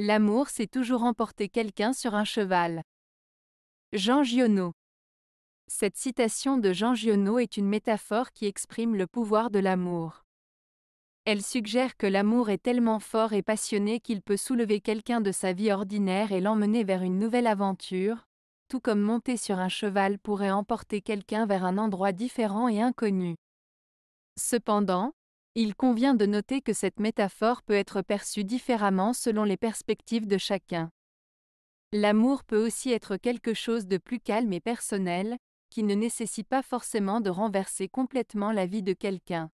L'amour c'est toujours emporter quelqu'un sur un cheval. Jean Giono. Cette citation de Jean Giono est une métaphore qui exprime le pouvoir de l'amour. Elle suggère que l'amour est tellement fort et passionné qu'il peut soulever quelqu'un de sa vie ordinaire et l'emmener vers une nouvelle aventure, tout comme monter sur un cheval pourrait emporter quelqu'un vers un endroit différent et inconnu. Cependant, il convient de noter que cette métaphore peut être perçue différemment selon les perspectives de chacun. L'amour peut aussi être quelque chose de plus calme et personnel, qui ne nécessite pas forcément de renverser complètement la vie de quelqu'un.